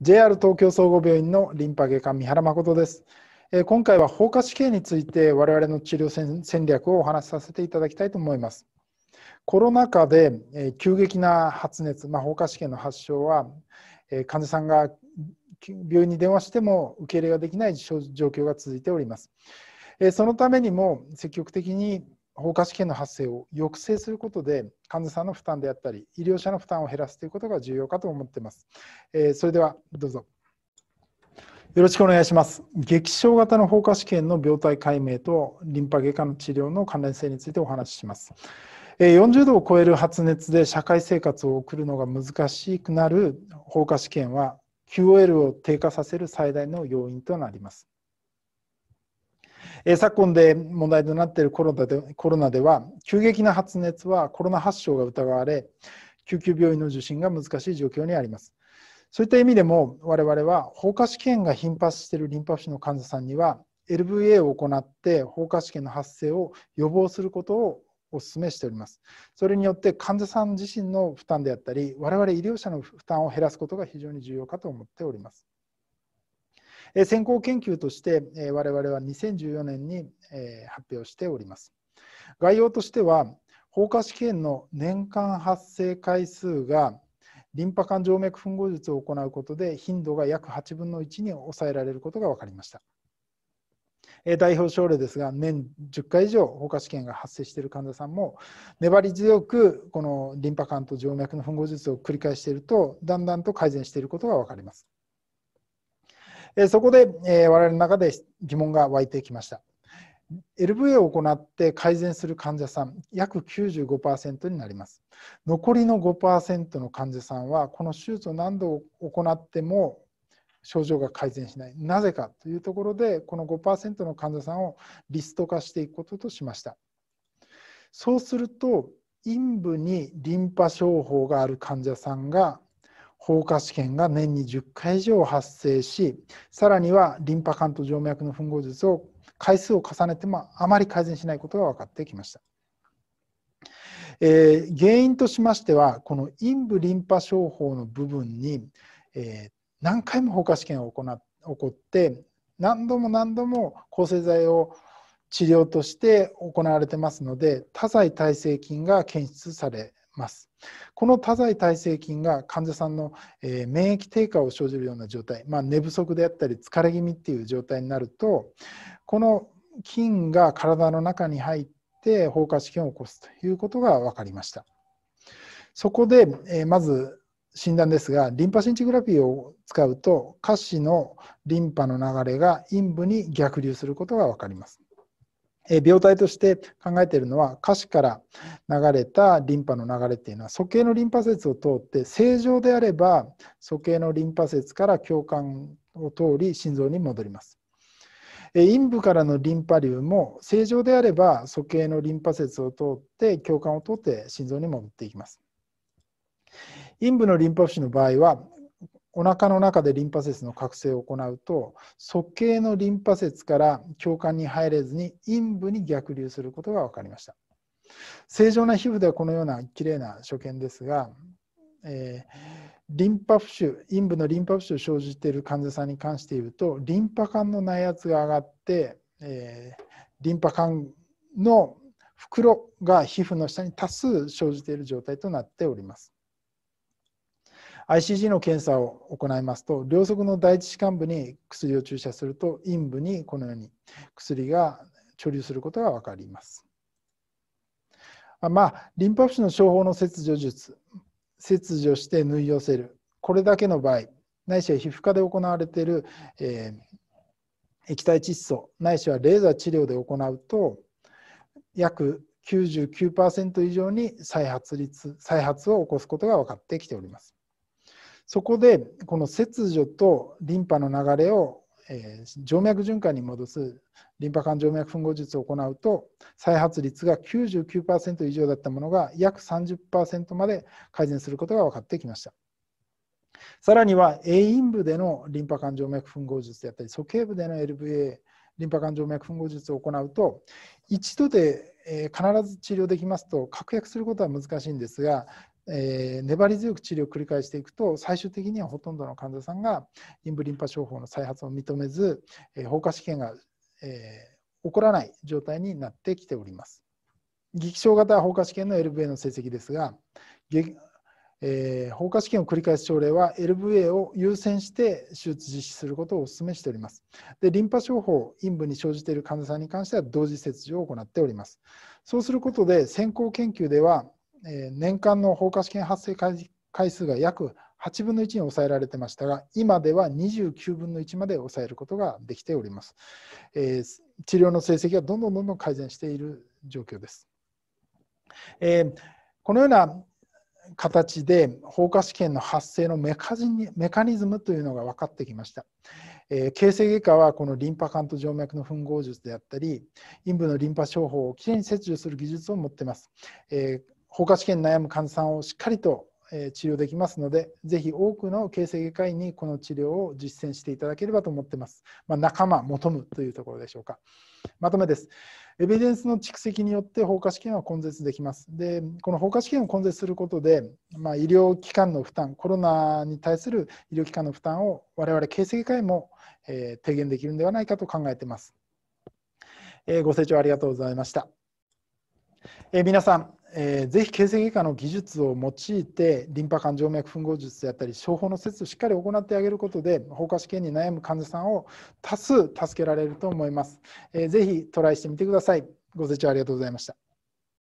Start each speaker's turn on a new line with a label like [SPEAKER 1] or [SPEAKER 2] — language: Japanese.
[SPEAKER 1] JR 東京総合病院のリンパ外科三原誠です。えー、今回は放火死刑について我々の治療戦略をお話しさせていただきたいと思います。コロナ禍で、えー、急激な発熱、まあ、放火死刑の発症は、えー、患者さんが病院に電話しても受け入れができない状況が続いております。えそのためにも積極的に放火試験の発生を抑制することで患者さんの負担であったり医療者の負担を減らすということが重要かと思っています、えー、それではどうぞよろしくお願いします劇症型の放火試験の病態解明とリンパ外科の治療の関連性についてお話しします40度を超える発熱で社会生活を送るのが難しくなる放火試験は QOL を低下させる最大の要因となりますえ昨今で問題となっているコロナでコロナでは急激な発熱はコロナ発症が疑われ救急病院の受診が難しい状況にありますそういった意味でも我々は放火試験が頻発しているリンパ腫の患者さんには LVA を行って放火試験の発生を予防することをお勧めしております。それによって患者さん自身の負担であったり、我々医療者の負担を減らすことが非常に重要かと思っております。え先行研究として、え我々は2014年に、え発表しております。概要としては放火試験の年間発生回数がリンパ管静脈吻合術を行うことで頻度が約8分の1に抑えられることが分かりました。代表症例ですが年10回以上放火試験が発生している患者さんも粘り強くこのリンパ管と静脈の吻合術を繰り返しているとだんだんと改善していることが分かります。えそこで、え我々の中で疑問が湧いてきました。LVA を行って改善する患者さん約95%になります残りの5%の患者さんはこの手術を何度行っても症状が改善しないなぜかというところでこの5%の患者さんをリスト化していくこととしましたそうすると陰部にリンパ症法がある患者さんが放火試験が年に10回以上発生しさらにはリンパ管と静脈の吻合術を回数を重ねてもあまり改善しないことが分かってきました。えー、原因としましてはこの陰部リンパ症法の部分に、えー、何回も放火試験を行起こって何度も何度も抗生剤を治療として行われてますので多剤耐性菌が検出されます。この多剤耐性菌が患者さんの、え免疫低下を生じるような状態、まあ、寝不足であったり疲れ気味っていう状態になるとこの菌が体の中に入って放火試験を起こすということが分かりました。そこで、えまず診断ですがリンパシンチグラフィーを使うと下肢のリンパの流れが陰部に逆流することが分かります。病態として考えているのは下肢から流れたリンパの流れっていうのは鼠径のリンパ節を通って正常であれば鼠径のリンパ節から胸管を通り心臓に戻ります。陰部からのリンパ流も正常であれば鼠径のリンパ節を通って胸管を通って心臓に戻っていきます。陰部のリンパ浮腫の場合はお腹の中でリンパ節の覚醒を行うと鼠径のリンパ節から胸管に入れずに陰部に逆流することが分かりました正常な皮膚ではこのようなきれいな所見ですが、えー、リンパ浮腫陰部のリンパ浮腫を生じている患者さんに関して言うとリンパ管の内圧が上がって、えー、リンパ管の袋が皮膚の下に多数生じている状態となっております。ICG の検査を行いますと両側の第一歯間部に薬を注射すると陰部にこのように薬が貯留することが分かります。まあ、リンパ浮腫の処方の切除術切除して縫い寄せるこれだけの場合内いしは皮膚科で行われている、えー、液体窒素ないしはレーザー治療で行うと約99%以上に再発率再発を起こすことが分かってきております。そこでこの切除とリンパの流れを、えー、静脈循環に戻すリンパ管静脈吻合術を行うと再発率が99%以上だったものが約30%まで改善することが分かってきました。さらには、A 陰部でのリンパ管静脈吻合術であったり、鼠径部での LVA、リンパ管静脈吻合術を行うと、一度で必ず治療できますと確約することは難しいんですが、えー、粘り強く治療を繰り返していくと最終的にはほとんどの患者さんが陰部リンパ症法の再発を認めず、えー、放火試験が、えー、起こらない状態になってきております。劇症型放火試験の LVA の成績ですが、えー、放火試験を繰り返す症例は LVA を優先して手術実施することをお勧めしております。でリンパ症法、陰部に生じている患者さんに関しては同時切除を行っております。そうすることで先行研究ではえ年間の放火試験発生回数が約8分の1に抑えられてましたが、今では29分の1まで抑えることができております。えー、治療の成績がどんどんどんどん改善している状況です。えー、このような形で放火試験の発生のメカニズムというのが分かってきました。えー、形成外科はこのリンパ管と静脈の吻合術であったり陰部のリンパ症法をきれいに切除する技術を持っています、えー、包括試験に悩む患者さんをしっかりと治療できますので、ぜひ多くの形成外科医にこの治療を実践していただければと思っています。まあ、仲間、求むというところでしょうか。まとめです。エビデンスの蓄積によって放火試験は根絶できます。で、この放火試験を根絶することで、まあ、医療機関の負担、コロナに対する医療機関の負担を我々形成外科医も、えー、低減できるのではないかと考えています、えー、ご清聴ありがとうございました。えー、皆さんえー、ぜひ形成外科の技術を用いてリンパ管静脈吻合術であったり処方の施術をしっかり行ってあげることで包括試験に悩む患者さんを多数助けられると思います、えー、ぜひトライしてみてくださいご清聴ありがとうございました